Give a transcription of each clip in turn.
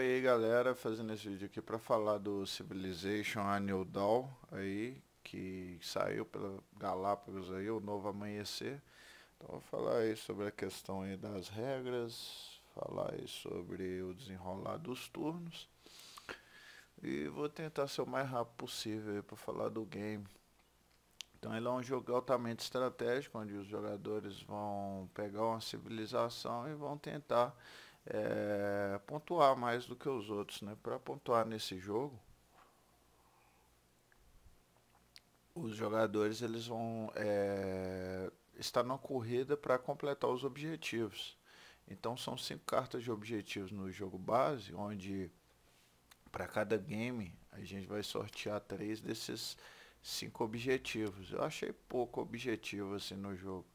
E aí galera, fazendo esse vídeo aqui para falar do Civilization Annual Dawn aí, que saiu pela Galápagos aí, o novo amanhecer. Então vou falar aí sobre a questão aí das regras, falar aí sobre o desenrolar dos turnos. E vou tentar ser o mais rápido possível para falar do game. Então ele é um jogo altamente estratégico, onde os jogadores vão pegar uma civilização e vão tentar é, pontuar mais do que os outros, né? Para pontuar nesse jogo, os jogadores eles vão é, estar na corrida para completar os objetivos. Então são cinco cartas de objetivos no jogo base, onde para cada game a gente vai sortear três desses cinco objetivos. Eu achei pouco objetivo assim no jogo.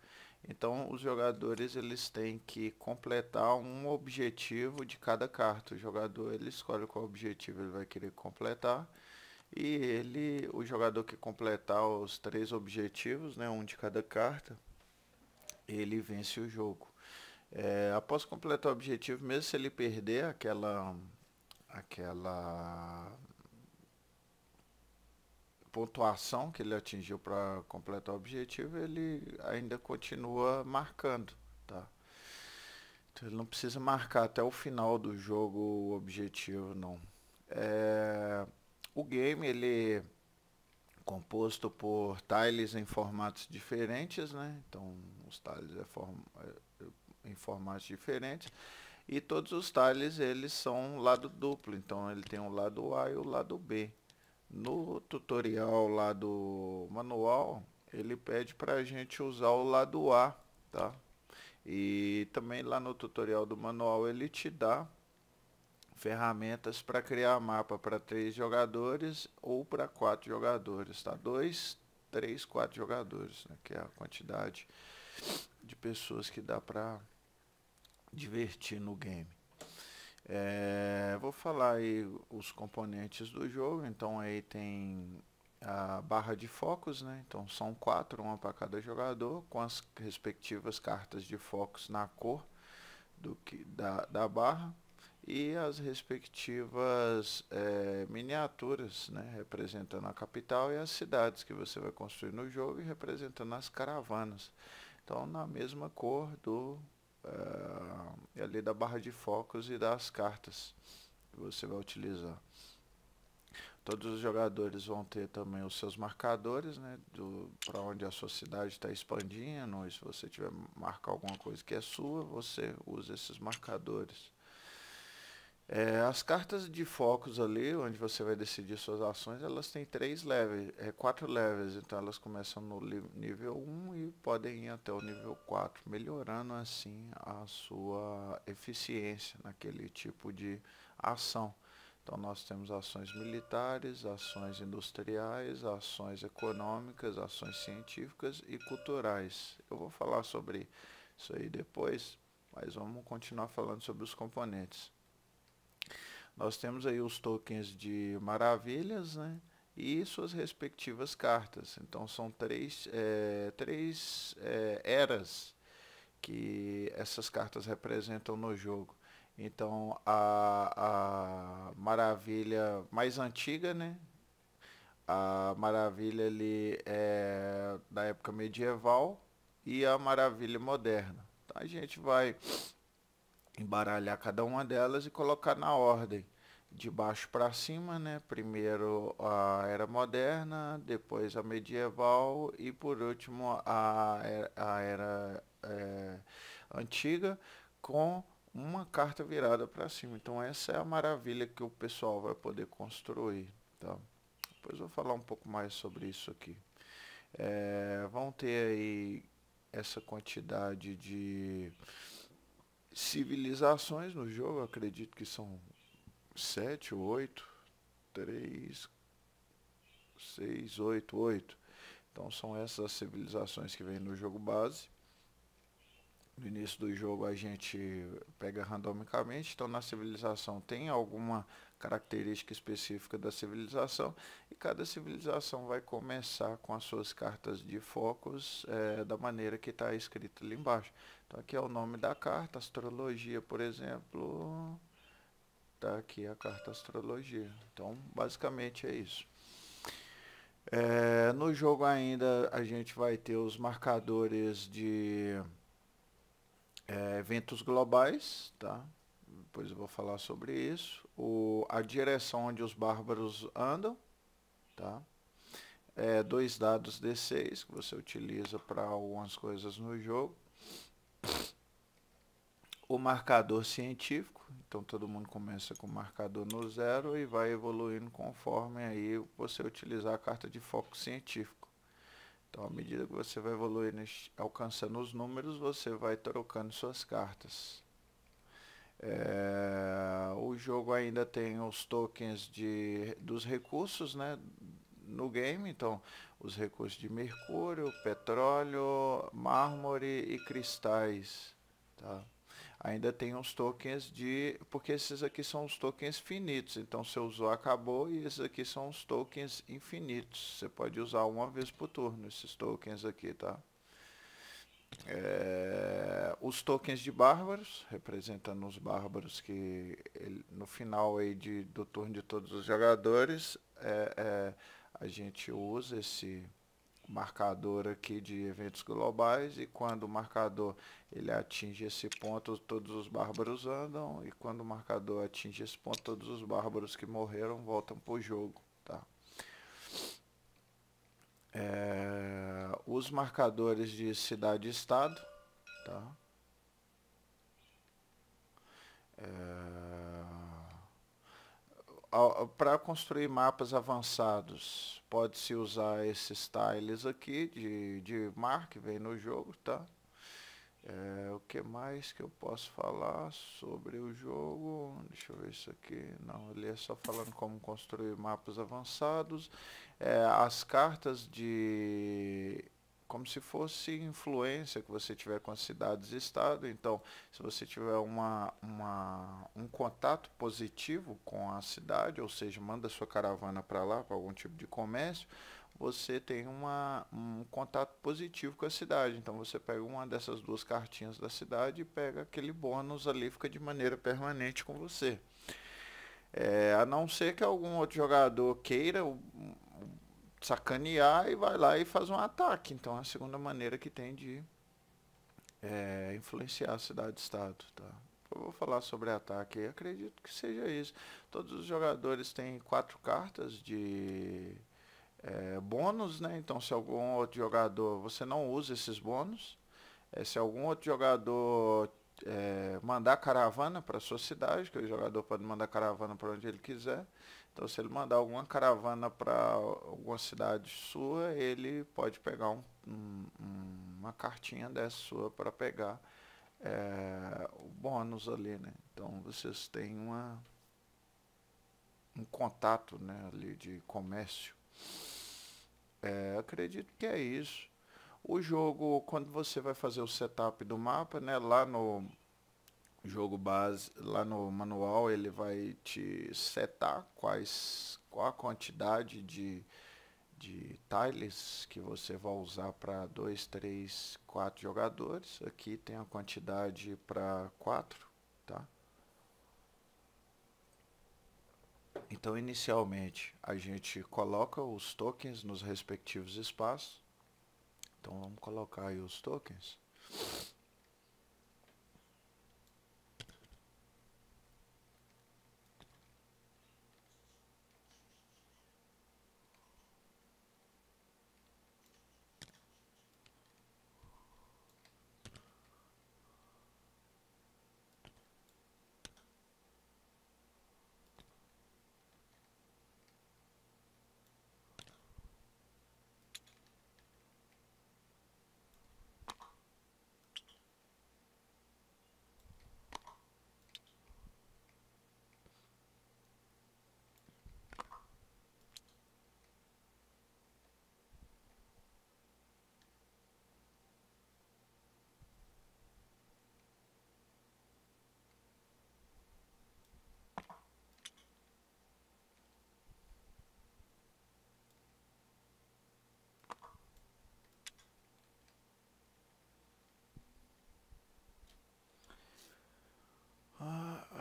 Então os jogadores eles têm que completar um objetivo de cada carta. O jogador ele escolhe qual objetivo ele vai querer completar e ele, o jogador que completar os três objetivos, né, um de cada carta, ele vence o jogo. É, após completar o objetivo, mesmo se ele perder aquela aquela pontuação que ele atingiu para completar o objetivo, ele ainda continua marcando, tá? Então ele não precisa marcar até o final do jogo o objetivo, não. É, o game ele é composto por tiles em formatos diferentes, né? Então os tiles é form... É, em formatos diferentes e todos os tiles eles são lado duplo, então ele tem o lado A e o lado B. No tutorial lá do manual, ele pede para a gente usar o lado A, tá? E também lá no tutorial do manual ele te dá ferramentas para criar mapa para três jogadores ou para quatro jogadores, tá? Dois, três, quatro jogadores, né? que é a quantidade de pessoas que dá para divertir no game. É, vou falar aí os componentes do jogo. Então aí tem a barra de focos, né? Então são quatro, uma para cada jogador, com as respectivas cartas de focos na cor do que da, da barra e as respectivas é, miniaturas, né? representando a capital e as cidades que você vai construir no jogo e representando as caravanas. Então na mesma cor do é, é, ali da barra de focos e das cartas que você vai utilizar. Todos os jogadores vão ter também os seus marcadores, né? Para onde a sua cidade está expandindo. E se você tiver marcar alguma coisa que é sua, você usa esses marcadores. É, as cartas de focos ali, onde você vai decidir suas ações, elas têm três levels, é, quatro levels, então elas começam no nível 1 e podem ir até o nível 4, melhorando assim a sua eficiência naquele tipo de ação. Então nós temos ações militares, ações industriais, ações econômicas, ações científicas e culturais. Eu vou falar sobre isso aí depois, mas vamos continuar falando sobre os componentes. Nós temos aí os tokens de maravilhas, né? E suas respectivas cartas. Então são três, é, três é, eras que essas cartas representam no jogo. Então a, a maravilha mais antiga, né? A maravilha ali é da época medieval e a maravilha moderna. Então a gente vai embaralhar cada uma delas e colocar na ordem de baixo para cima, né? Primeiro a era moderna, depois a medieval e por último a, a era é, antiga com uma carta virada para cima. Então essa é a maravilha que o pessoal vai poder construir, tá? Depois vou falar um pouco mais sobre isso aqui. É, vão ter aí essa quantidade de civilizações no jogo, acredito que são sete ou oito, três, seis, oito, oito. Então são essas civilizações que vêm no jogo base no início do jogo a gente pega randomicamente, então na civilização tem alguma característica específica da civilização e cada civilização vai começar com as suas cartas de focos é, da maneira que está escrito ali embaixo. Então aqui é o nome da carta, astrologia por exemplo, está aqui a carta astrologia. Então basicamente é isso. É, no jogo ainda a gente vai ter os marcadores de é, eventos globais, tá? Depois eu vou falar sobre isso. O, a direção onde os bárbaros andam, tá? É, dois dados D6 que você utiliza para algumas coisas no jogo. O marcador científico, então todo mundo começa com o marcador no zero e vai evoluindo conforme aí você utilizar a carta de foco científico. Então, à medida que você vai evoluindo, alcançando os números, você vai trocando suas cartas. É, o jogo ainda tem os tokens de, dos recursos né, no game, então os recursos de mercúrio, petróleo, mármore e cristais. Tá? ainda tem uns tokens de. Porque esses aqui são os tokens finitos. Então você usou, acabou. E esses aqui são os tokens infinitos. Você pode usar uma vez por turno esses tokens aqui, tá? É, os tokens de bárbaros, representando os bárbaros que ele, no final aí de, do turno de todos os jogadores, é, é, a gente usa esse marcador aqui de eventos globais e quando o marcador ele atinge esse ponto todos os bárbaros andam e quando o marcador atinge esse ponto todos os bárbaros que morreram voltam para o jogo tá é, os marcadores de cidade estado tá é, para construir mapas avançados, pode-se usar esses tiles aqui de, de mar que vem no jogo, tá? É, o que mais que eu posso falar sobre o jogo? Deixa eu ver isso aqui. Não, ele é só falando como construir mapas avançados. É, as cartas de como se fosse influência que você tiver com as cidades e estado. Então, se você tiver uma, uma, um contato positivo com a cidade, ou seja, manda sua caravana para lá, para algum tipo de comércio, você tem uma, um contato positivo com a cidade. Então você pega uma dessas duas cartinhas da cidade e pega aquele bônus ali, fica de maneira permanente com você. É, a não ser que algum outro jogador queira sacanear e vai lá e faz um ataque. Então, é a segunda maneira que tem de é, influenciar a cidade-estado, tá? Eu vou falar sobre ataque e acredito que seja isso. Todos os jogadores têm quatro cartas de é, bônus, né? Então, se algum outro jogador... Você não usa esses bônus. É, se algum outro jogador é, mandar caravana para sua cidade, que o jogador pode mandar caravana para onde ele quiser, então, se ele mandar alguma caravana para alguma cidade sua, ele pode pegar um, um, uma cartinha dessa sua para pegar é, o bônus ali, né? Então, vocês têm uma, um contato né, ali de comércio. É, acredito que é isso. O jogo, quando você vai fazer o setup do mapa, né, lá no jogo base, lá no manual ele vai te setar quais, qual a quantidade de, de tiles que você vai usar para 2, 3, 4 jogadores. Aqui tem a quantidade para 4, tá? Então, inicialmente, a gente coloca os tokens nos respectivos espaços. Então, vamos colocar aí os tokens.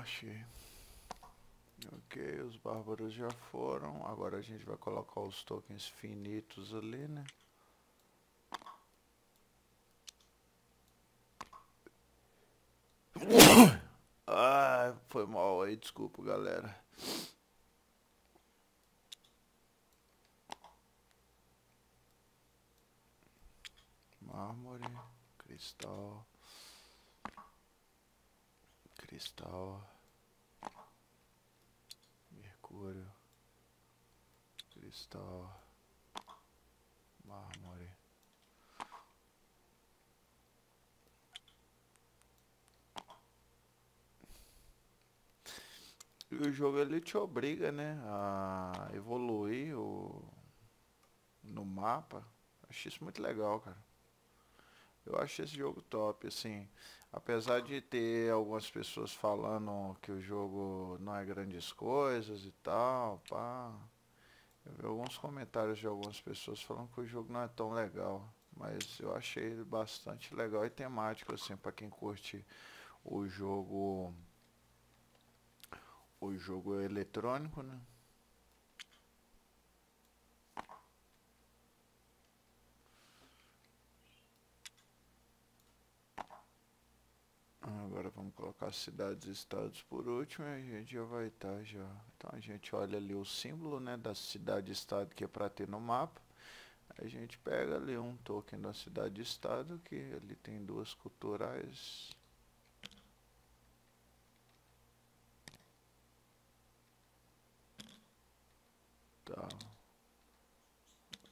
achei. Ok, os bárbaros já foram. Agora a gente vai colocar os tokens finitos ali, né? Ah, foi mal aí, desculpa, galera. Mármore, cristal, cristal mercúrio, cristal, mármore. E o jogo ele te obriga, né, a evoluir o... no mapa. Achei isso muito legal, cara. Eu achei esse jogo top, assim. Apesar de ter algumas pessoas falando que o jogo não é grandes coisas e tal, pá. Eu vi alguns comentários de algumas pessoas falando que o jogo não é tão legal. Mas eu achei ele bastante legal e temático, assim, pra quem curte o jogo. O jogo eletrônico, né? Ah, agora vamos colocar cidades e estados por último e a gente já vai estar tá, já. Então a gente olha ali o símbolo né, da cidade estado que é para ter no mapa. A gente pega ali um token da cidade estado que ele tem duas culturais. Tá.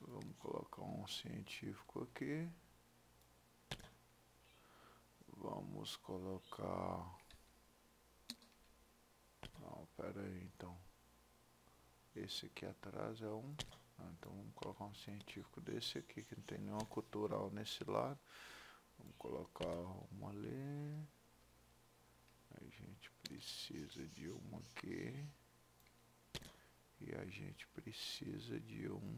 Vamos colocar um científico aqui. Vamos colocar... Não, pera aí, então. Esse aqui atrás é um... então vamos colocar um científico desse aqui, que não tem nenhuma cultural nesse lado. Vamos colocar uma ali. A gente precisa de uma aqui. E a gente precisa de um...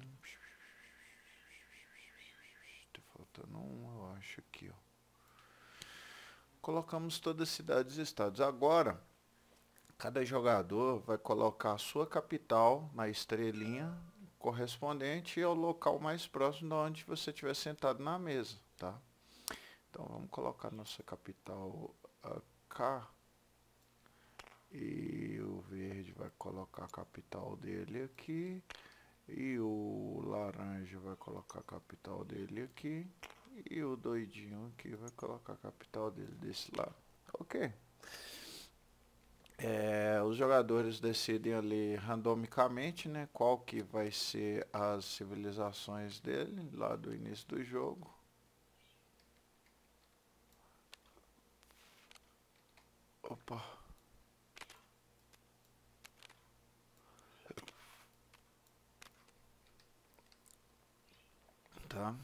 Tá faltando um, eu acho, aqui, ó colocamos todas as cidades e estados. Agora, cada jogador vai colocar a sua capital na estrelinha correspondente ao local mais próximo de onde você estiver sentado na mesa, tá? Então vamos colocar nossa capital cá e o verde vai colocar a capital dele aqui e o laranja vai colocar a capital dele aqui e o doidinho aqui vai colocar a capital dele desse lado. Ok. É, os jogadores decidem ali randomicamente, né? Qual que vai ser as civilizações dele lá do início do jogo. Opa. Tá.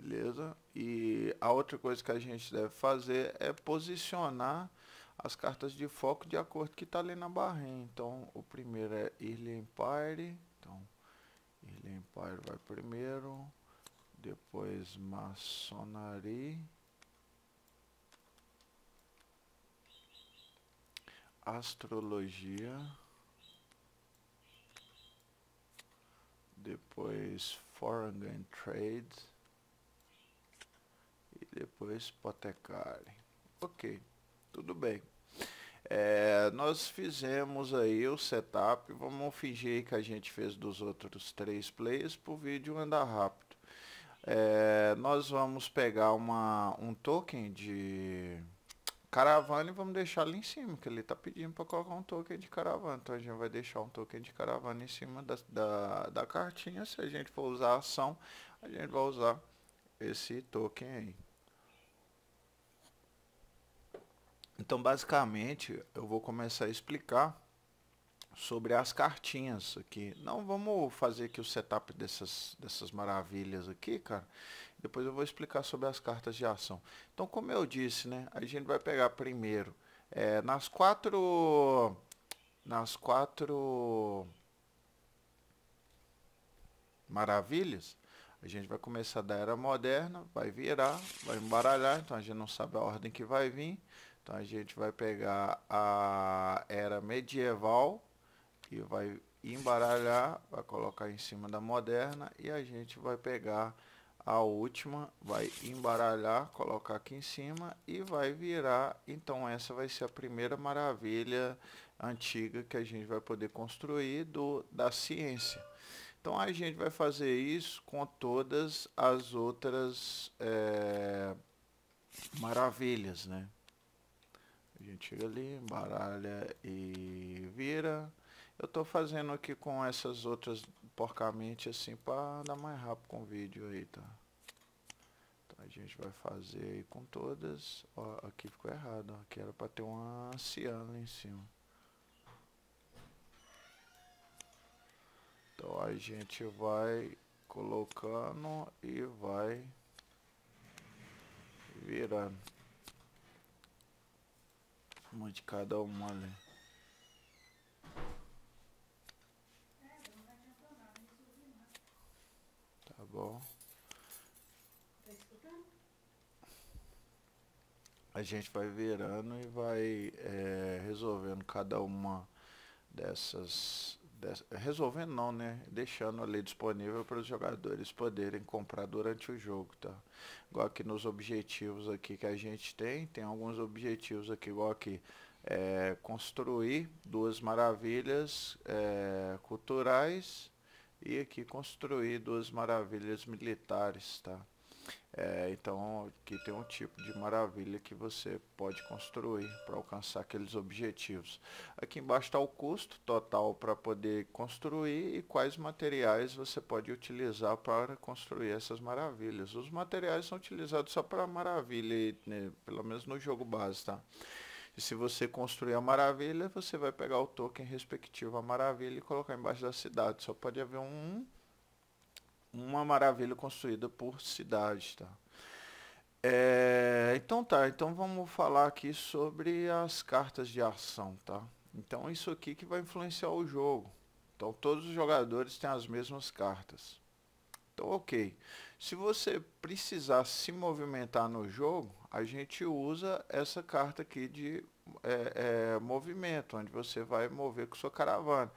Beleza? E a outra coisa que a gente deve fazer é posicionar as cartas de foco de acordo que está ali na barrinha. Então, o primeiro é Early Empire. Então, Early Empire vai primeiro. Depois, Maçonaria. Astrologia. Depois, Foreign Trade depois Potecari. Ok, tudo bem. É, nós fizemos aí o setup, vamos fingir que a gente fez dos outros três plays para o vídeo andar rápido. É, nós vamos pegar uma, um token de caravana e vamos deixar ali em cima, que ele está pedindo para colocar um token de caravana. Então a gente vai deixar um token de caravana em cima da, da, da cartinha. Se a gente for usar a ação, a gente vai usar esse token aí. Então, basicamente, eu vou começar a explicar sobre as cartinhas aqui. Não vamos fazer aqui o setup dessas, dessas maravilhas aqui, cara. Depois eu vou explicar sobre as cartas de ação. Então, como eu disse, né? A gente vai pegar primeiro é, nas quatro... Nas quatro maravilhas, a gente vai começar da era moderna, vai virar, vai embaralhar, então a gente não sabe a ordem que vai vir. Então a gente vai pegar a era medieval e vai embaralhar, vai colocar em cima da moderna e a gente vai pegar a última, vai embaralhar, colocar aqui em cima e vai virar. Então essa vai ser a primeira maravilha antiga que a gente vai poder construir do da ciência. Então a gente vai fazer isso com todas as outras é, maravilhas, né? A gente chega ali, embaralha e vira. Eu tô fazendo aqui com essas outras porcamente assim para dar mais rápido com o vídeo aí, tá? Então a gente vai fazer aí com todas. Ó, aqui ficou errado, ó. Aqui era para ter uma lá em cima. Então a gente vai colocando e vai virando. Uma de cada uma, né? Tá bom. A gente vai virando e vai é, resolvendo cada uma dessas resolvendo não, né? Deixando ali disponível para os jogadores poderem comprar durante o jogo, tá? Igual aqui nos objetivos aqui que a gente tem, tem alguns objetivos aqui, igual aqui. É, construir duas maravilhas é, culturais e aqui construir duas maravilhas militares, tá? É, então, aqui tem um tipo de maravilha que você pode construir para alcançar aqueles objetivos. Aqui embaixo está o custo total para poder construir e quais materiais você pode utilizar para construir essas maravilhas. Os materiais são utilizados só para maravilha, né, pelo menos no jogo base, tá? E se você construir a maravilha, você vai pegar o token respectivo à maravilha e colocar embaixo da cidade. Só pode haver um uma maravilha construída por cidades, tá? É, então tá, então vamos falar aqui sobre as cartas de ação, tá? Então isso aqui que vai influenciar o jogo. Então todos os jogadores têm as mesmas cartas. Então ok, se você precisar se movimentar no jogo, a gente usa essa carta aqui de é, é, movimento, onde você vai mover com sua caravana.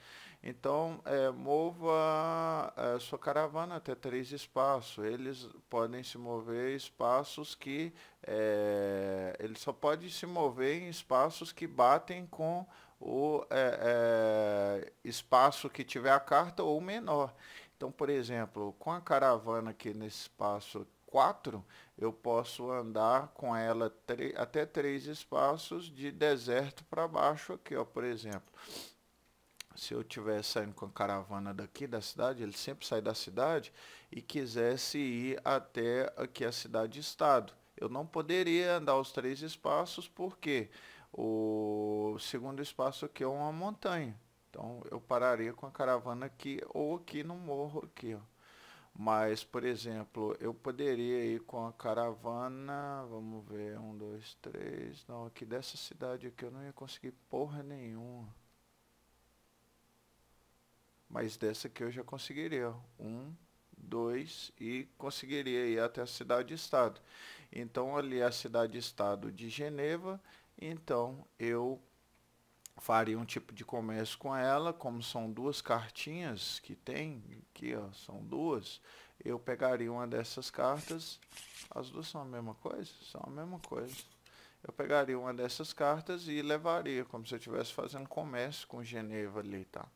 Então, é, mova a sua caravana até três espaços. Eles podem se mover espaços que. É, eles só podem se mover em espaços que batem com o é, é espaço que tiver a carta ou menor. Então, por exemplo, com a caravana aqui nesse espaço 4, eu posso andar com ela até três espaços de deserto para baixo aqui, ó, por exemplo se eu estivesse saindo com a caravana daqui da cidade, ele sempre sai da cidade e quisesse ir até aqui a cidade-estado. Eu não poderia andar os três espaços porque o segundo espaço aqui é uma montanha. Então eu pararia com a caravana aqui ou aqui no morro aqui, ó. Mas, por exemplo, eu poderia ir com a caravana, vamos ver, um, dois, três, não, aqui dessa cidade aqui eu não ia conseguir porra nenhuma mas dessa aqui eu já conseguiria. Um, dois e conseguiria ir até a cidade-estado. Então, ali é a cidade-estado de Geneva, então eu faria um tipo de comércio com ela, como são duas cartinhas que tem, aqui ó, são duas, eu pegaria uma dessas cartas, as duas são a mesma coisa? São a mesma coisa. Eu pegaria uma dessas cartas e levaria, como se eu estivesse fazendo comércio com Geneva ali, tá?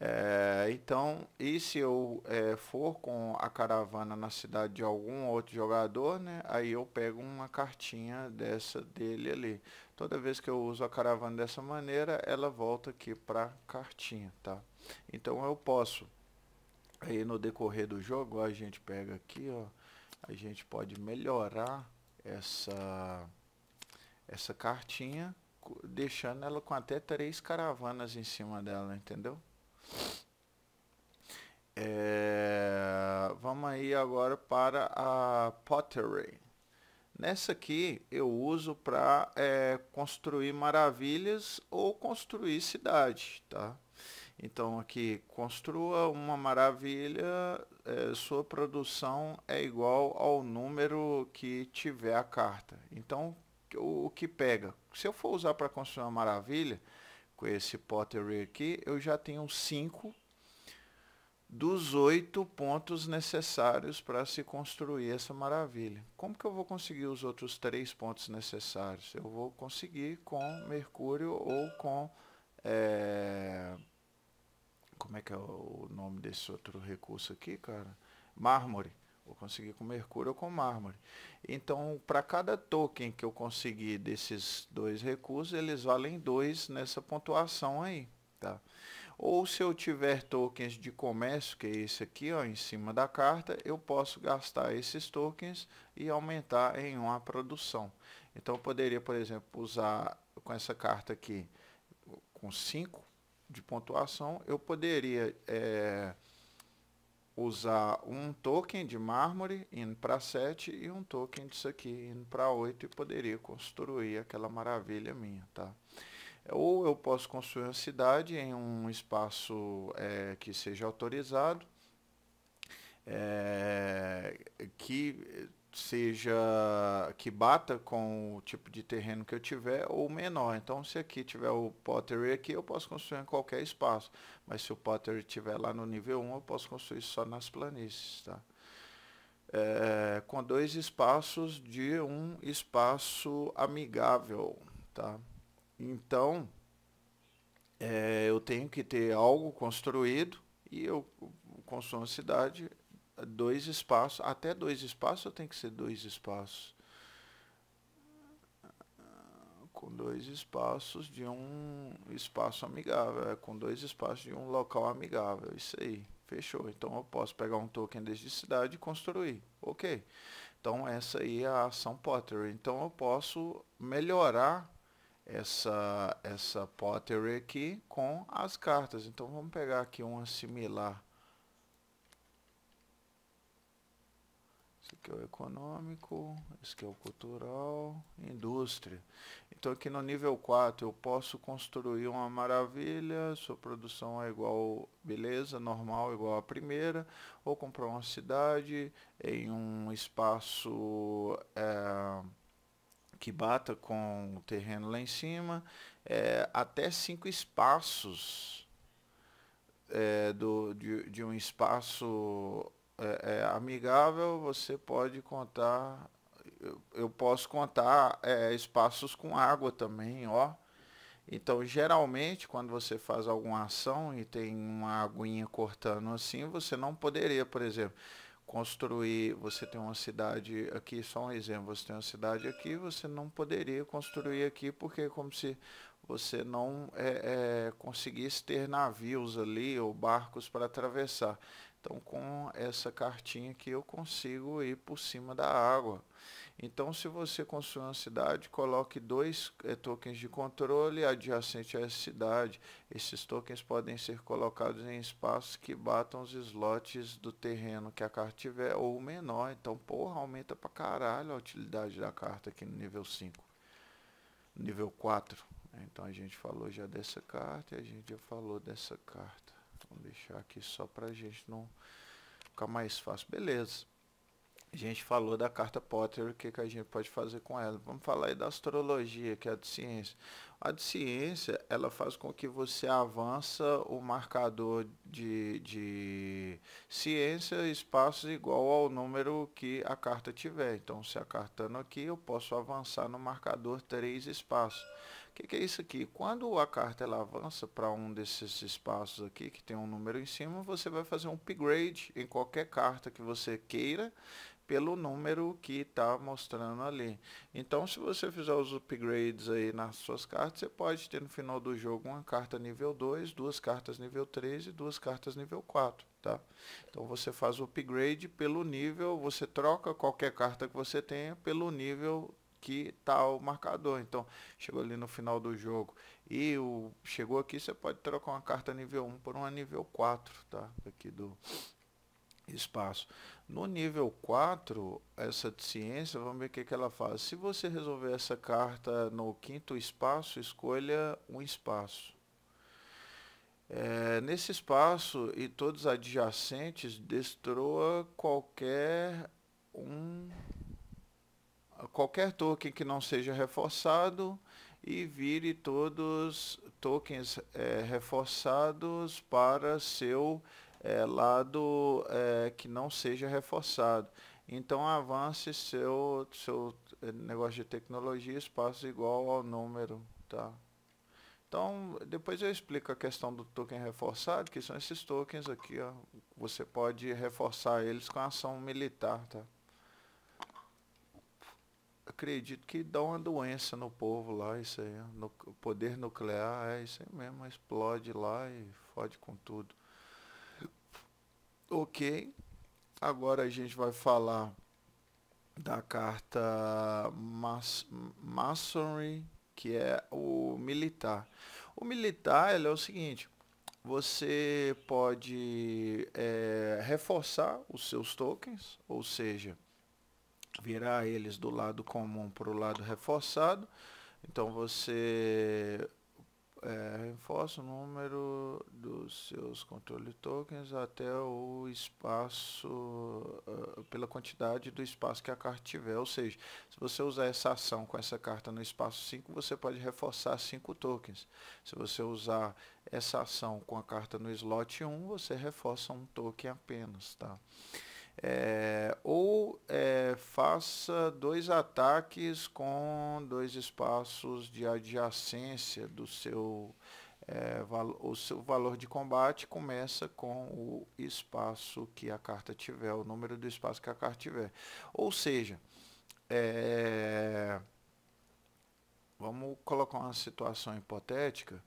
É, então, e se eu é, for com a caravana na cidade de algum outro jogador, né, aí eu pego uma cartinha dessa dele ali. Toda vez que eu uso a caravana dessa maneira, ela volta aqui para cartinha, tá? Então eu posso, aí no decorrer do jogo, a gente pega aqui, ó, a gente pode melhorar essa, essa cartinha, deixando ela com até três caravanas em cima dela, entendeu? É, vamos aí agora para a pottery. Nessa aqui eu uso para é, construir maravilhas ou construir cidade, tá? Então aqui, construa uma maravilha, é, sua produção é igual ao número que tiver a carta. Então o que pega? Se eu for usar para construir uma maravilha, com esse pottery aqui, eu já tenho 5 dos oito pontos necessários para se construir essa maravilha. Como que eu vou conseguir os outros três pontos necessários? Eu vou conseguir com mercúrio ou com... É, como é que é o nome desse outro recurso aqui, cara? Mármore. Vou conseguir com mercúrio ou com mármore. Então, para cada token que eu conseguir desses dois recursos, eles valem dois nessa pontuação aí, tá? Ou se eu tiver tokens de comércio, que é esse aqui, ó, em cima da carta, eu posso gastar esses tokens e aumentar em uma produção. Então, eu poderia, por exemplo, usar com essa carta aqui, com 5 de pontuação, eu poderia... É, usar um token de mármore indo para 7 e um token disso aqui indo para 8 e poderia construir aquela maravilha minha, tá? Ou eu posso construir uma cidade em um espaço é, que seja autorizado, é, que seja que bata com o tipo de terreno que eu tiver ou menor. Então, se aqui tiver o pottery aqui, eu posso construir em qualquer espaço. Mas se o pottery estiver lá no nível 1, eu posso construir só nas planícies, tá? É, com dois espaços de um espaço amigável, tá? Então, é, eu tenho que ter algo construído e eu construo uma cidade dois espaços, até dois espaços tem que ser dois espaços? Com dois espaços de um espaço amigável, é com dois espaços de um local amigável, isso aí, fechou. Então eu posso pegar um token desde cidade e construir, ok. Então essa aí é a ação Pottery, então eu posso melhorar essa, essa Pottery aqui com as cartas. Então vamos pegar aqui uma similar Esse aqui é o econômico, esse aqui é o cultural, indústria. Então aqui no nível 4 eu posso construir uma maravilha, sua produção é igual, beleza, normal, igual à primeira, ou comprar uma cidade em um espaço é, que bata com o terreno lá em cima, é, até cinco espaços é, do, de, de um espaço é, é, amigável, você pode contar. Eu, eu posso contar é, espaços com água também, ó. Então, geralmente, quando você faz alguma ação e tem uma aguinha cortando assim, você não poderia, por exemplo, construir. Você tem uma cidade aqui, só um exemplo: você tem uma cidade aqui, você não poderia construir aqui, porque é como se você não é, é, conseguisse ter navios ali ou barcos para atravessar. Então, com essa cartinha aqui, eu consigo ir por cima da água. Então, se você construir uma cidade, coloque dois é, tokens de controle adjacente a essa cidade. Esses tokens podem ser colocados em espaços que batam os slots do terreno que a carta tiver, ou menor. Então, porra, aumenta pra caralho a utilidade da carta aqui no nível 5. Nível 4. Então, a gente falou já dessa carta e a gente já falou dessa carta. Vamos deixar aqui só para a gente não ficar mais fácil. Beleza. A gente falou da carta Potter, o que, que a gente pode fazer com ela. Vamos falar aí da astrologia, que é a de ciência. A de ciência, ela faz com que você avança o marcador de, de ciência, espaços igual ao número que a carta tiver. Então, se a carta tá aqui, eu posso avançar no marcador três espaços que, que é isso aqui? Quando a carta ela avança para um desses espaços aqui, que tem um número em cima, você vai fazer um upgrade em qualquer carta que você queira pelo número que está mostrando ali. Então, se você fizer os upgrades aí nas suas cartas, você pode ter no final do jogo uma carta nível 2, duas cartas nível 3 e duas cartas nível 4, tá? Então, você faz o upgrade pelo nível, você troca qualquer carta que você tenha pelo nível aqui tá o marcador. Então, chegou ali no final do jogo e o chegou aqui, você pode trocar uma carta nível 1 por uma nível 4, tá? Aqui do espaço. No nível 4, essa de ciência, vamos ver o que, que ela faz. Se você resolver essa carta no quinto espaço, escolha um espaço. É, nesse espaço e todos adjacentes, destroa qualquer um qualquer token que não seja reforçado e vire todos tokens é, reforçados para seu é, lado é, que não seja reforçado. Então avance seu, seu é, negócio de tecnologia espaço igual ao número. Tá? Então depois eu explico a questão do token reforçado, que são esses tokens aqui. Ó. Você pode reforçar eles com ação militar. Tá? acredito que dá uma doença no povo lá, isso aí. No, poder nuclear, é isso aí mesmo, explode lá e fode com tudo. Ok. Agora a gente vai falar da carta mas, Masonry, que é o militar. O militar ele é o seguinte, você pode é, reforçar os seus tokens, ou seja, virar eles do lado comum para o lado reforçado. Então você é, reforça o número dos seus controle tokens até o espaço, uh, pela quantidade do espaço que a carta tiver. Ou seja, se você usar essa ação com essa carta no espaço 5, você pode reforçar 5 tokens. Se você usar essa ação com a carta no slot 1, um, você reforça um token apenas. Tá? É, ou é, faça dois ataques com dois espaços de adjacência do seu, é, valo, o seu valor de combate começa com o espaço que a carta tiver, o número do espaço que a carta tiver. Ou seja, é, vamos colocar uma situação hipotética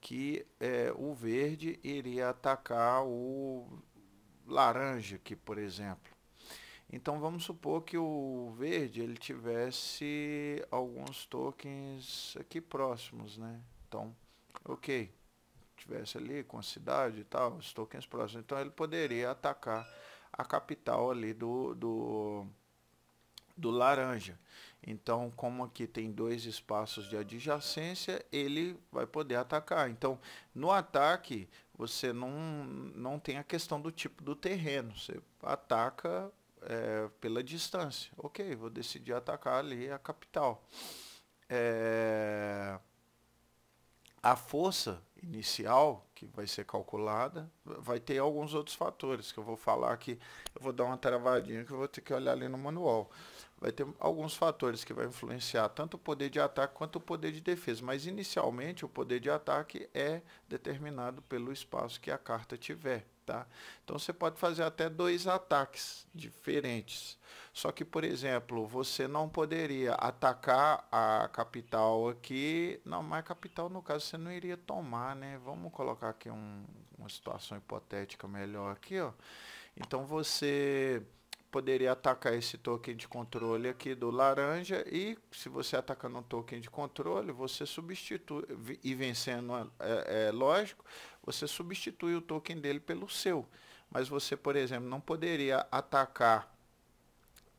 que é, o verde iria atacar o laranja aqui, por exemplo. Então vamos supor que o verde ele tivesse alguns tokens aqui próximos, né? Então, ok, tivesse ali com a cidade e tal, os tokens próximos. Então ele poderia atacar a capital ali do, do do laranja. Então, como aqui tem dois espaços de adjacência, ele vai poder atacar. Então, no ataque, você não, não tem a questão do tipo do terreno. Você ataca é, pela distância. Ok, vou decidir atacar ali a capital. É, a força inicial que vai ser calculada vai ter alguns outros fatores que eu vou falar aqui. Eu vou dar uma travadinha que eu vou ter que olhar ali no manual vai ter alguns fatores que vai influenciar tanto o poder de ataque quanto o poder de defesa, mas inicialmente o poder de ataque é determinado pelo espaço que a carta tiver, tá? Então você pode fazer até dois ataques diferentes. Só que, por exemplo, você não poderia atacar a capital aqui, não, mas capital no caso você não iria tomar, né? Vamos colocar aqui um, uma situação hipotética melhor aqui, ó. Então você poderia atacar esse token de controle aqui do laranja e se você atacando um token de controle, você substitui, e vencendo, é, é, é, lógico, você substitui o token dele pelo seu. Mas você, por exemplo, não poderia atacar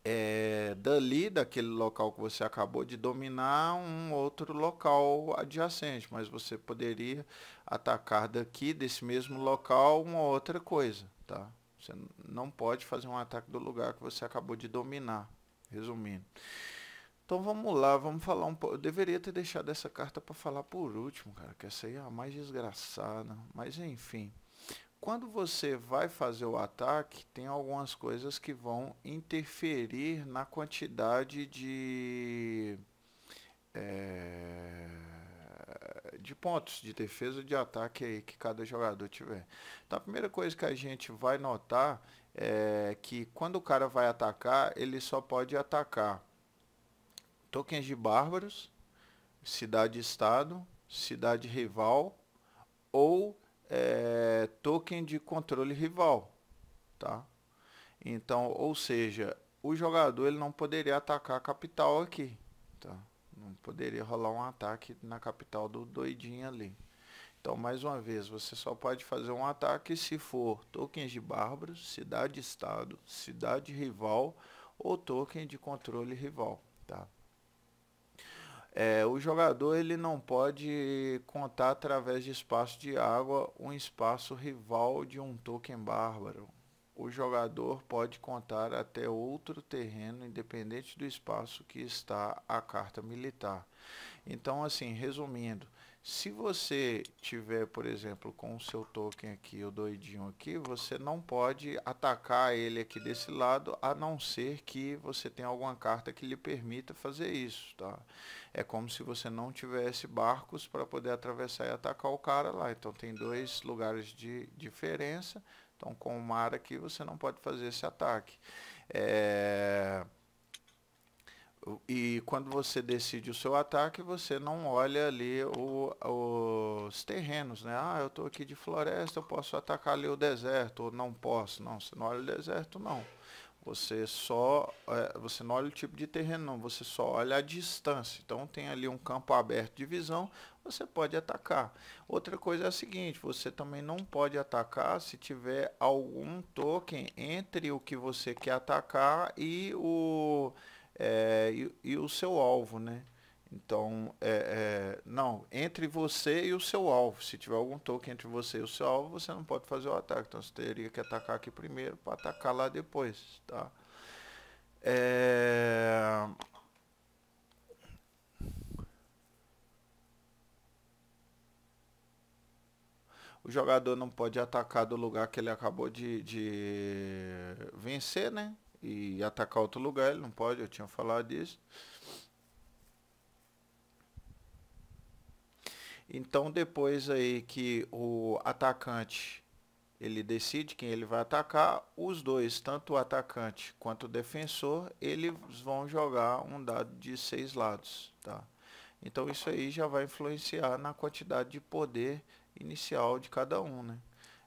é, dali, daquele local que você acabou de dominar, um outro local adjacente, mas você poderia atacar daqui, desse mesmo local, uma outra coisa, tá? Você não pode fazer um ataque do lugar que você acabou de dominar. Resumindo. Então vamos lá, vamos falar um pouco. Eu deveria ter deixado essa carta para falar por último, cara, que essa aí é a mais desgraçada. Mas enfim. Quando você vai fazer o ataque, tem algumas coisas que vão interferir na quantidade de. É de pontos de defesa de ataque aí que cada jogador tiver. Então a primeira coisa que a gente vai notar é que quando o cara vai atacar, ele só pode atacar tokens de bárbaros, cidade-estado, cidade rival ou é, token de controle rival, tá? Então, ou seja, o jogador ele não poderia atacar a capital aqui, tá? Não poderia rolar um ataque na capital do doidinho ali. Então, mais uma vez, você só pode fazer um ataque se for tokens de bárbaros, cidade-estado, cidade rival ou token de controle rival, tá? É, o jogador ele não pode contar através de espaço de água um espaço rival de um token bárbaro o jogador pode contar até outro terreno, independente do espaço que está a carta militar. Então, assim, resumindo, se você tiver, por exemplo, com o seu token aqui, o doidinho aqui, você não pode atacar ele aqui desse lado, a não ser que você tenha alguma carta que lhe permita fazer isso, tá? É como se você não tivesse barcos para poder atravessar e atacar o cara lá. Então, tem dois lugares de diferença então, com o mar aqui, você não pode fazer esse ataque. É... E quando você decide o seu ataque, você não olha ali o, os terrenos, né? Ah, eu estou aqui de floresta, eu posso atacar ali o deserto, ou não posso. Não, você não olha o deserto, não. Você só é, você não olha o tipo de terreno, não, você só olha a distância. Então tem ali um campo aberto de visão, você pode atacar. Outra coisa é a seguinte, você também não pode atacar se tiver algum token entre o que você quer atacar e o é, e, e o seu alvo, né? Então, é, é, não, entre você e o seu alvo. Se tiver algum token entre você e o seu alvo, você não pode fazer o ataque. Então, você teria que atacar aqui primeiro para atacar lá depois, tá? É... O jogador não pode atacar do lugar que ele acabou de, de vencer, né? E atacar outro lugar, ele não pode, eu tinha falado disso. Então depois aí que o atacante ele decide quem ele vai atacar, os dois, tanto o atacante quanto o defensor, eles vão jogar um dado de seis lados, tá? Então isso aí já vai influenciar na quantidade de poder inicial de cada um, né?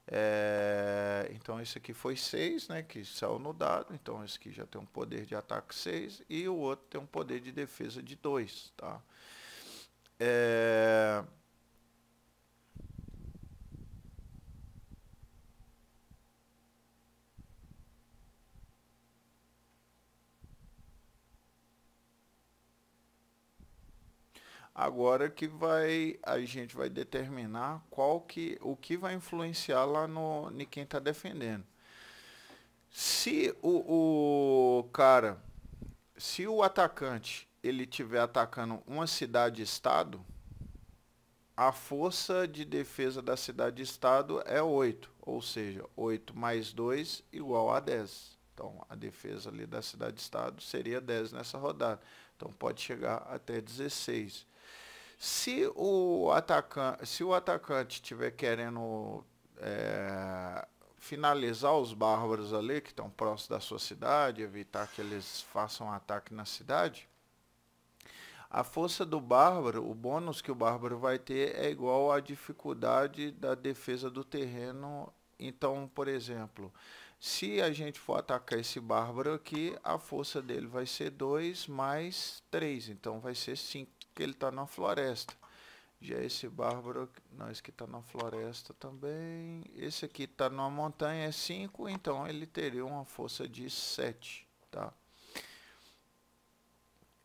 É, então esse aqui foi 6, né, que saiu no dado, então esse aqui já tem um poder de ataque 6 e o outro tem um poder de defesa de 2, tá? É, agora que vai a gente vai determinar qual que o que vai influenciar lá no em quem está defendendo se o, o cara se o atacante ele tiver atacando uma cidade estado a força de defesa da cidade estado é 8 ou seja 8 mais 2 igual a 10 então a defesa ali da cidade estado seria 10 nessa rodada então pode chegar até 16 se o, atacan se o atacante estiver querendo é, finalizar os bárbaros ali, que estão próximos da sua cidade, evitar que eles façam ataque na cidade, a força do bárbaro, o bônus que o bárbaro vai ter é igual à dificuldade da defesa do terreno. Então, por exemplo, se a gente for atacar esse bárbaro aqui, a força dele vai ser 2 mais 3, então vai ser 5 que ele está na floresta. Já esse bárbaro, não, esse aqui está na floresta também. Esse aqui está numa montanha, é 5, então ele teria uma força de 7, tá?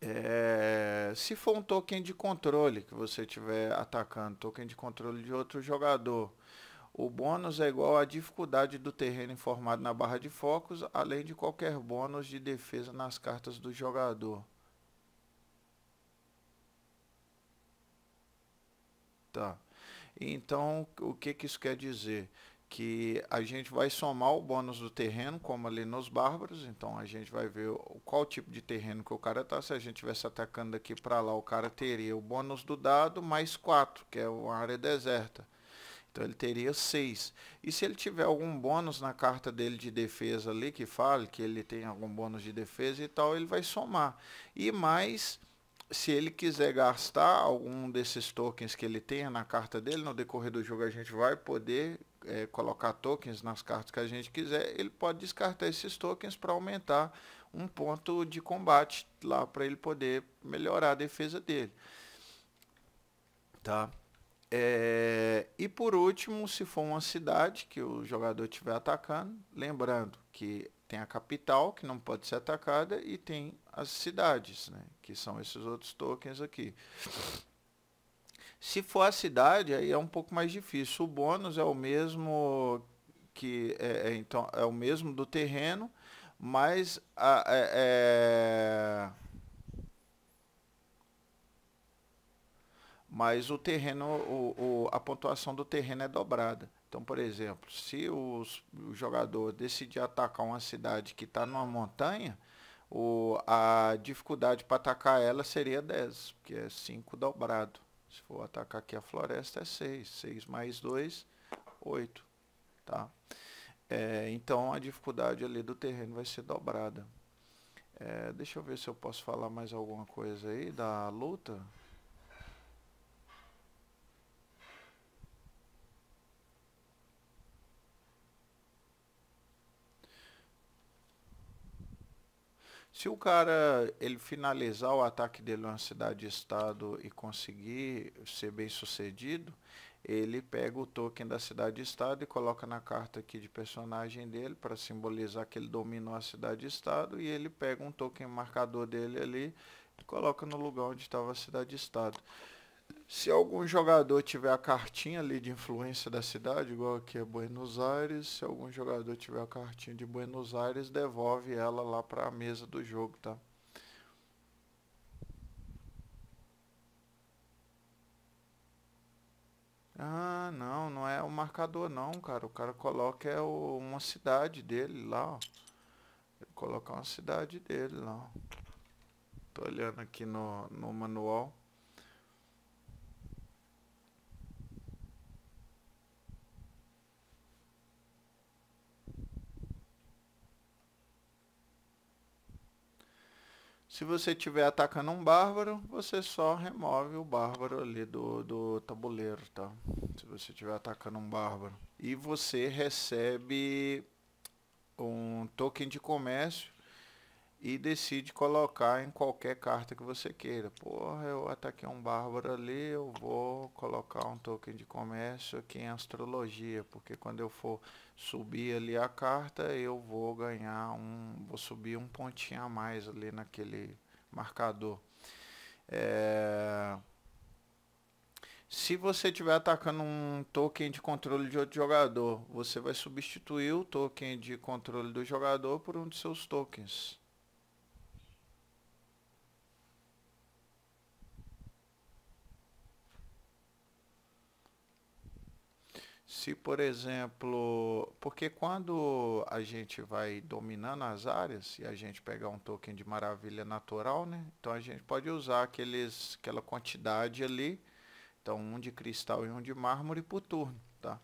É, se for um token de controle que você estiver atacando, token de controle de outro jogador, o bônus é igual à dificuldade do terreno informado na barra de focos, além de qualquer bônus de defesa nas cartas do jogador. Tá. Então, o que, que isso quer dizer? Que a gente vai somar o bônus do terreno, como ali nos bárbaros. Então, a gente vai ver qual tipo de terreno que o cara tá. Se a gente estivesse atacando daqui para lá, o cara teria o bônus do dado mais 4, que é uma área deserta. Então ele teria 6. E se ele tiver algum bônus na carta dele de defesa ali, que fale que ele tem algum bônus de defesa e tal, ele vai somar. E mais se ele quiser gastar algum desses tokens que ele tenha na carta dele, no decorrer do jogo a gente vai poder é, colocar tokens nas cartas que a gente quiser, ele pode descartar esses tokens para aumentar um ponto de combate lá para ele poder melhorar a defesa dele. Tá? É, e por último, se for uma cidade que o jogador estiver atacando, lembrando que tem a capital que não pode ser atacada e tem as cidades, né? que são esses outros tokens aqui. Se for a cidade, aí é um pouco mais difícil. O bônus é o mesmo que é, é então é o mesmo do terreno, mas a, é, é mas o terreno, o, o, a pontuação do terreno é dobrada. Então, por exemplo, se os, o jogador decidir atacar uma cidade que está numa montanha, o, a dificuldade para atacar ela seria 10, que é 5 dobrado. Se for atacar aqui a floresta é 6. 6 mais 2, 8. Tá? É, então a dificuldade ali do terreno vai ser dobrada. É, deixa eu ver se eu posso falar mais alguma coisa aí da luta. Se o cara ele finalizar o ataque dele numa cidade-estado e conseguir ser bem sucedido, ele pega o token da cidade-estado e coloca na carta aqui de personagem dele para simbolizar que ele dominou a cidade-estado e ele pega um token marcador dele ali e coloca no lugar onde estava a cidade-estado. Se algum jogador tiver a cartinha ali de influência da cidade, igual aqui é Buenos Aires, se algum jogador tiver a cartinha de Buenos Aires, devolve ela lá para a mesa do jogo, tá? Ah, não, não é o marcador não, cara. O cara coloca é o, uma cidade dele lá, ó. Ele uma cidade dele lá, ó. Tô olhando aqui no, no manual. Se você estiver atacando um bárbaro, você só remove o bárbaro ali do, do tabuleiro, tá? Se você estiver atacando um bárbaro. E você recebe um token de comércio e decide colocar em qualquer carta que você queira. Porra, eu ataquei um bárbaro ali, eu vou colocar um token de comércio aqui em astrologia, porque quando eu for subir ali a carta, eu vou ganhar um, vou subir um pontinho a mais ali naquele marcador. É... Se você estiver atacando um token de controle de outro jogador, você vai substituir o token de controle do jogador por um de seus tokens. Se, por exemplo, porque quando a gente vai dominando as áreas e a gente pegar um token de maravilha natural, né? Então a gente pode usar aqueles, aquela quantidade ali, então um de cristal e um de mármore por turno, tá?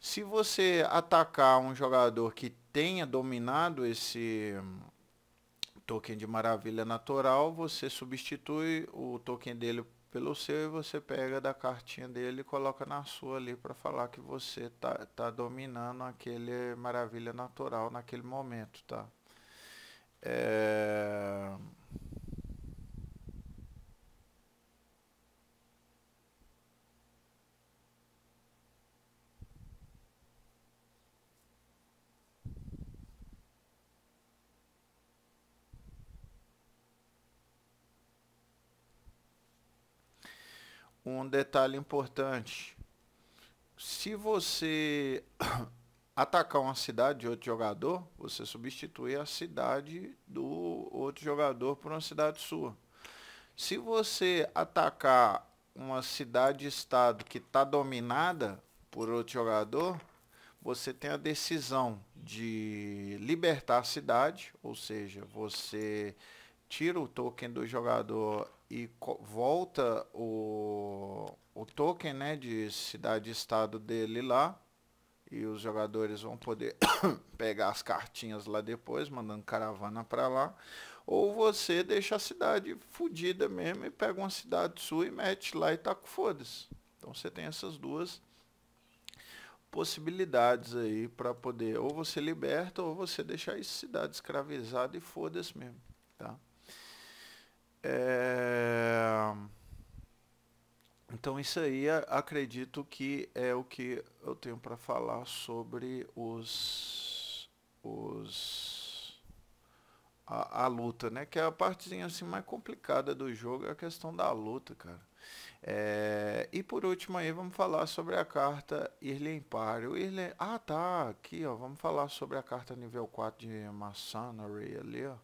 Se você atacar um jogador que tenha dominado esse token de maravilha natural, você substitui o token dele pelo seu e você pega da cartinha dele e coloca na sua ali para falar que você tá, tá dominando aquele maravilha natural naquele momento, tá? É... um detalhe importante. Se você atacar uma cidade de outro jogador, você substitui a cidade do outro jogador por uma cidade sua. Se você atacar uma cidade-estado que está dominada por outro jogador, você tem a decisão de libertar a cidade, ou seja, você tira o token do jogador e volta o, o token né, de cidade-estado dele lá. E os jogadores vão poder pegar as cartinhas lá depois, mandando caravana para lá. Ou você deixa a cidade fodida mesmo e pega uma cidade sua e mete lá e tá com foda-se. Então você tem essas duas possibilidades aí para poder ou você liberta ou você deixar a cidade escravizada e foda-se mesmo, tá? É... Então, isso aí acredito que é o que eu tenho para falar sobre os. os a, a, luta, né? Que é a partezinha assim, mais complicada do jogo, é a questão da luta, cara. É, e por último aí vamos falar sobre a carta Irlen o Irlen, ah tá, aqui ó, vamos falar sobre a carta nível 4 de Maçonary ali ó.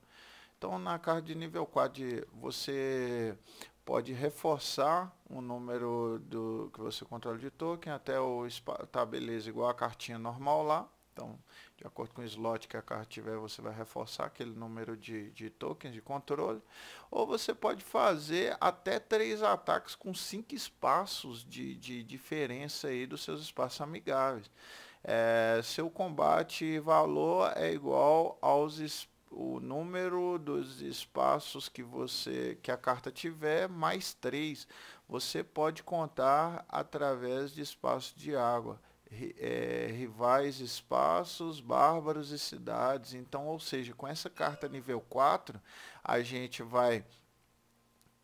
Então, na carta de nível 4, você pode reforçar o número do que você controla de token até o tá beleza igual a cartinha normal lá. Então, de acordo com o slot que a carta tiver, você vai reforçar aquele número de, de tokens de controle. Ou você pode fazer até três ataques com cinco espaços de, de diferença aí dos seus espaços amigáveis. É, seu combate valor é igual aos espaços o número dos espaços que você que a carta tiver mais três você pode contar através de espaço de água é, rivais espaços bárbaros e cidades então ou seja com essa carta nível 4 a gente vai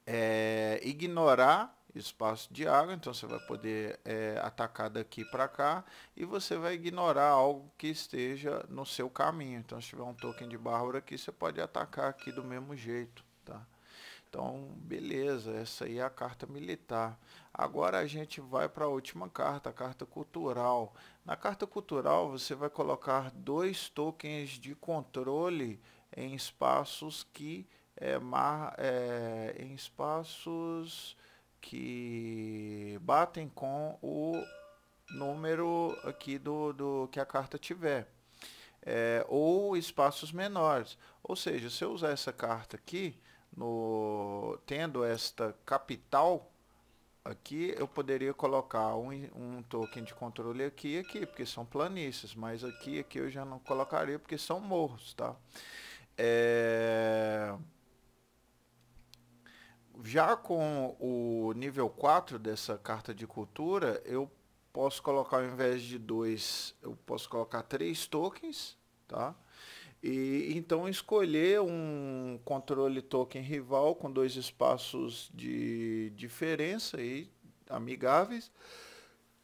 é, ignorar espaço de água, então você vai poder é, atacar daqui para cá e você vai ignorar algo que esteja no seu caminho. Então se tiver um token de bárbaro aqui, você pode atacar aqui do mesmo jeito, tá? Então, beleza, essa aí é a carta militar. Agora a gente vai para a última carta, a carta cultural. Na carta cultural você vai colocar dois tokens de controle em espaços que é, mar, é, em espaços que batem com o número aqui do, do que a carta tiver. É, ou espaços menores. Ou seja, se eu usar essa carta aqui, no, tendo esta capital aqui, eu poderia colocar um, um token de controle aqui e aqui, porque são planícies, mas aqui aqui eu já não colocaria, porque são morros, tá? É já com o nível 4 dessa carta de cultura, eu posso colocar ao invés de dois, eu posso colocar três tokens, tá? E então escolher um controle token rival com dois espaços de diferença e amigáveis.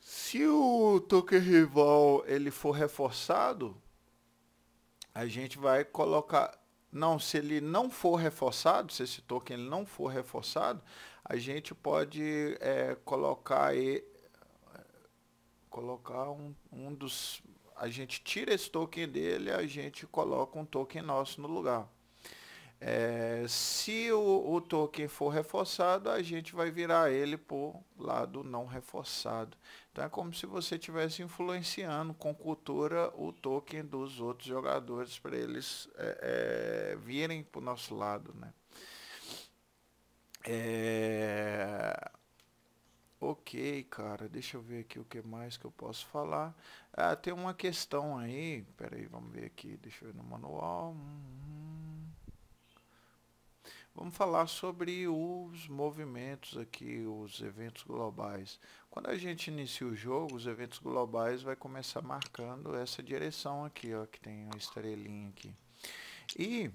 Se o token rival ele for reforçado, a gente vai colocar não, se ele não for reforçado, se esse token ele não for reforçado, a gente pode é, colocar e, é, colocar um, um dos a gente tira esse token dele, a gente coloca um token nosso no lugar. É, se o, o, token for reforçado, a gente vai virar ele por lado não reforçado. Então é como se você estivesse influenciando com cultura o token dos outros jogadores para eles é, é, virem para o nosso lado, né? É... Ok, cara, deixa eu ver aqui o que mais que eu posso falar. Ah, tem uma questão aí, peraí, vamos ver aqui, deixa eu ver no manual. Uhum. Vamos falar sobre os movimentos aqui, os eventos globais. Quando a gente inicia o jogo, os eventos globais vai começar marcando essa direção aqui, ó, que tem uma estrelinha aqui. E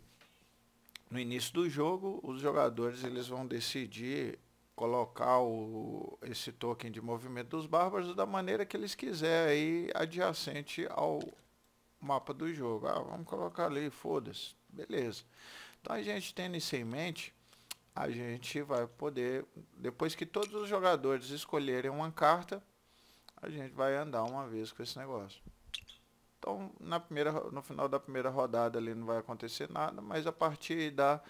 no início do jogo, os jogadores eles vão decidir colocar o, esse token de movimento dos bárbaros da maneira que eles quiserem, aí adjacente ao mapa do jogo. Ah, vamos colocar ali, foda-se, beleza. Então a gente tendo isso em mente, a gente vai poder, depois que todos os jogadores escolherem uma carta, a gente vai andar uma vez com esse negócio. Então, na primeira, no final da primeira rodada ali não vai acontecer nada, mas a partir da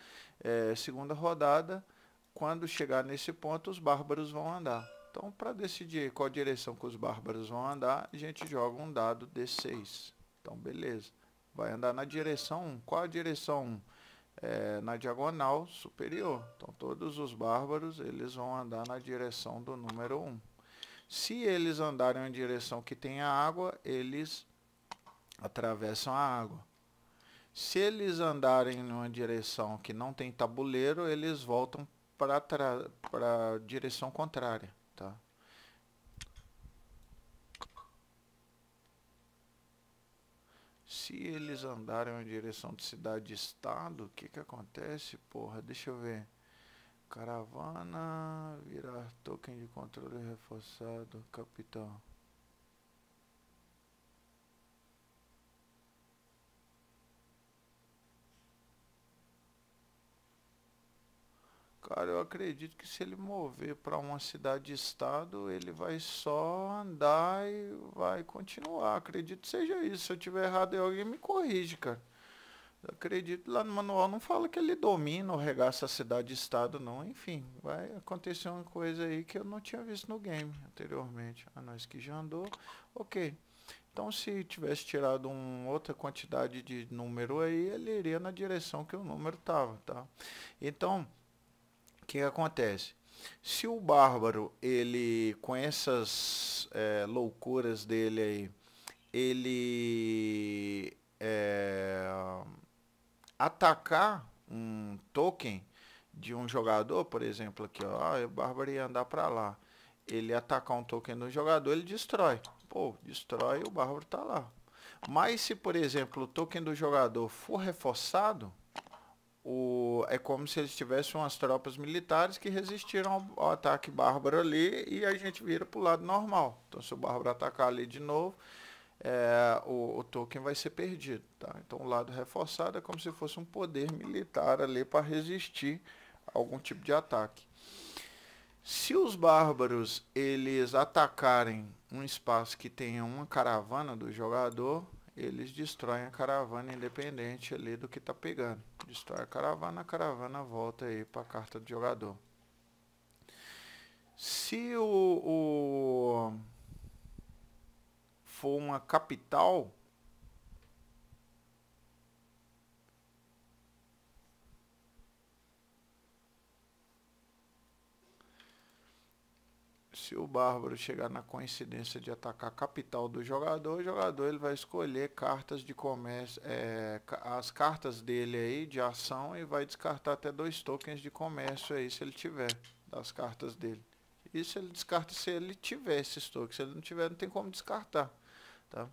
é, segunda rodada, quando chegar nesse ponto, os bárbaros vão andar. Então, para decidir qual direção que os bárbaros vão andar, a gente joga um dado D6. Então, beleza. Vai andar na direção 1. Qual a direção 1? é, na diagonal superior. Então, todos os bárbaros eles vão andar na direção do número 1. Se eles andarem em direção que tem a água, eles atravessam a água. Se eles andarem numa direção que não tem tabuleiro, eles voltam para a direção contrária. Tá? se eles andarem em direção de cidade-estado, o que que acontece, porra? Deixa eu ver. Caravana, virar token de controle reforçado, capital. Cara, eu acredito que se ele mover para uma cidade-estado, ele vai só andar e vai continuar. Acredito seja isso. Se eu tiver errado, alguém me corrige, cara. Eu acredito lá no manual não fala que ele domina ou regaça a cidade-estado, não. Enfim, vai acontecer uma coisa aí que eu não tinha visto no game anteriormente. A nós que já andou. Ok. Então, se tivesse tirado uma outra quantidade de número aí, ele iria na direção que o número estava, tá? Então, o que, que acontece? Se o bárbaro, ele, com essas é, loucuras dele aí, ele é, atacar um token de um jogador, por exemplo, aqui, ó, ah, o bárbaro ia andar para lá. Ele atacar um token do jogador, ele destrói. Pô, destrói o bárbaro tá lá. Mas se, por exemplo, o token do jogador for reforçado, o, é como se eles tivessem umas tropas militares que resistiram ao, ao ataque bárbaro ali e a gente vira para o lado normal. Então, se o bárbaro atacar ali de novo, é, o, o token vai ser perdido. Tá? Então, o lado reforçado é como se fosse um poder militar ali para resistir a algum tipo de ataque. Se os bárbaros eles atacarem um espaço que tenha uma caravana do jogador, eles destroem a caravana independente ali do que tá pegando. Destrói a caravana, a caravana volta aí para a carta do jogador. Se o, o for uma capital, se o Bárbaro chegar na coincidência de atacar a capital do jogador, o jogador ele vai escolher cartas de comércio, é, as cartas dele aí de ação e vai descartar até dois tokens de comércio aí se ele tiver das cartas dele. Isso ele descarta se ele tiver esses tokens, se ele não tiver não tem como descartar, tá?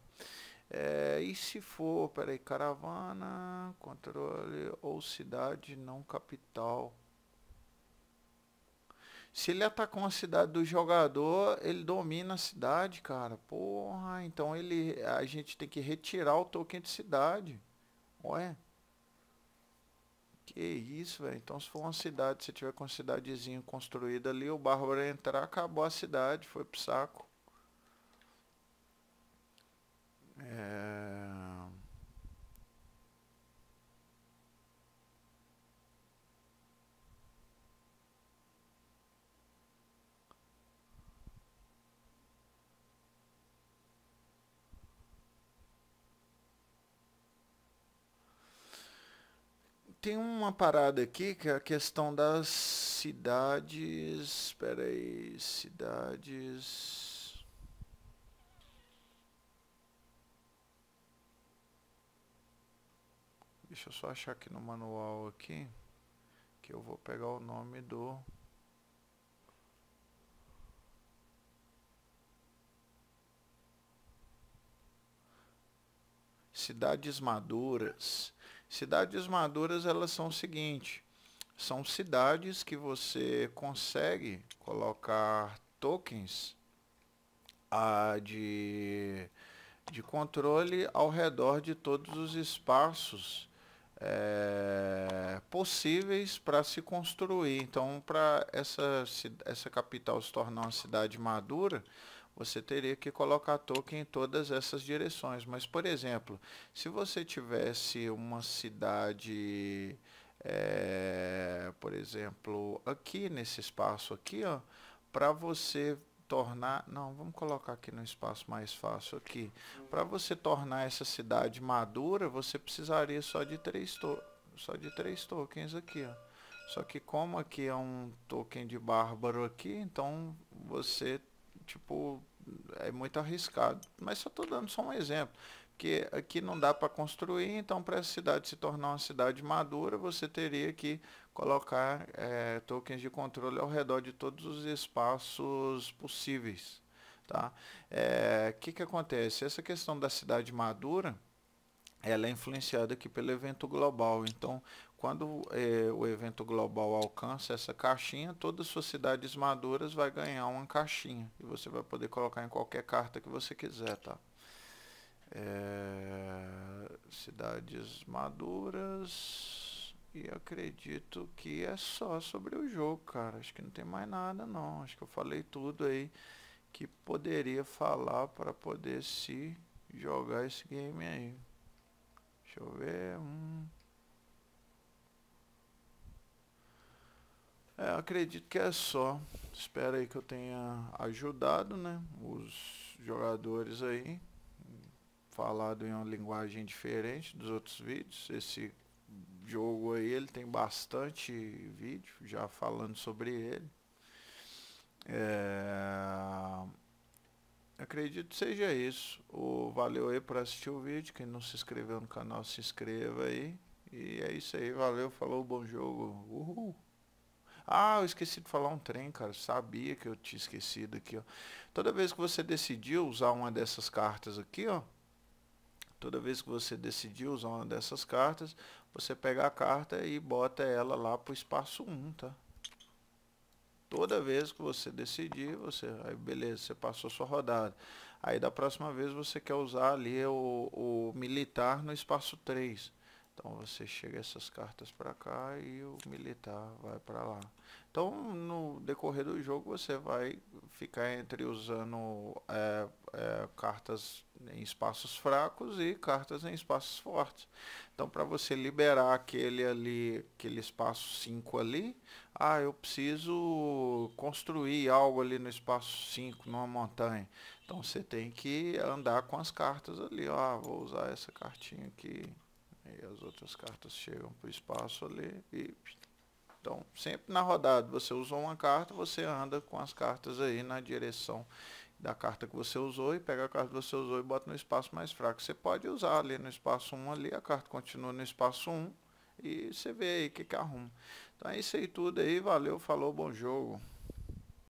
É, e se for, peraí, caravana, controle ou cidade não capital, se ele atacou a cidade do jogador, ele domina a cidade, cara. Porra, então ele, a gente tem que retirar o token de cidade. Ué. Que isso, velho. Então, se for uma cidade, se tiver com uma cidadezinha construída ali, o Bárbaro entrar, acabou a cidade, foi pro saco. É... tem uma parada aqui que é a questão das cidades. Espera aí, cidades. Deixa eu só achar aqui no manual aqui que eu vou pegar o nome do cidades maduras Cidades maduras, elas são o seguinte, são cidades que você consegue colocar tokens ah, de, de controle ao redor de todos os espaços é, possíveis para se construir. Então, para essa, essa capital se tornar uma cidade madura, você teria que colocar token em todas essas direções. Mas, por exemplo, se você tivesse uma cidade, é, por exemplo, aqui nesse espaço aqui, ó, para você tornar, não, vamos colocar aqui no espaço mais fácil aqui. Para você tornar essa cidade madura, você precisaria só de três só de três tokens aqui, ó. Só que como aqui é um token de bárbaro aqui, então você tipo, é muito arriscado. Mas só estou dando só um exemplo. Porque aqui não dá para construir, então para essa cidade se tornar uma cidade madura, você teria que colocar é, tokens de controle ao redor de todos os espaços possíveis. O tá? é, que, que acontece? Essa questão da cidade madura, ela é influenciada aqui pelo evento global. Então, quando é, o evento global alcança essa caixinha, todas as suas cidades maduras vai ganhar uma caixinha. E você vai poder colocar em qualquer carta que você quiser, tá? É, cidades maduras. E acredito que é só sobre o jogo, cara. Acho que não tem mais nada, não. Acho que eu falei tudo aí que poderia falar para poder se jogar esse game aí. Deixa eu ver. Hum. É, acredito que é só. Espero aí que eu tenha ajudado, né? Os jogadores aí. Falado em uma linguagem diferente dos outros vídeos. Esse jogo aí, ele tem bastante vídeo já falando sobre ele. É... Acredito que seja isso. O valeu aí por assistir o vídeo. Quem não se inscreveu no canal, se inscreva aí. E é isso aí. Valeu, falou, bom jogo. Uhul. Ah, eu esqueci de falar um trem, cara. Sabia que eu tinha esquecido aqui, ó. Toda vez que você decidiu usar uma dessas cartas aqui, ó. Toda vez que você decidiu usar uma dessas cartas, você pega a carta e bota ela lá pro espaço 1, tá? Toda vez que você decidir, você... Aí, beleza, você passou sua rodada. Aí, da próxima vez, você quer usar ali o, o militar no espaço 3. Então você chega essas cartas para cá e o militar vai para lá. Então no decorrer do jogo você vai ficar entre usando é, é, cartas em espaços fracos e cartas em espaços fortes. Então para você liberar aquele ali, aquele espaço 5 ali, ah, eu preciso construir algo ali no espaço 5, numa montanha. Então você tem que andar com as cartas ali, ah, vou usar essa cartinha aqui. E as outras cartas chegam para o espaço ali e... Então, sempre na rodada, você usou uma carta, você anda com as cartas aí na direção da carta que você usou e pega a carta que você usou e bota no espaço mais fraco. Você pode usar ali no espaço 1 ali, a carta continua no espaço 1 e você vê aí o que, que arruma. Então é isso aí tudo aí, valeu, falou, bom jogo.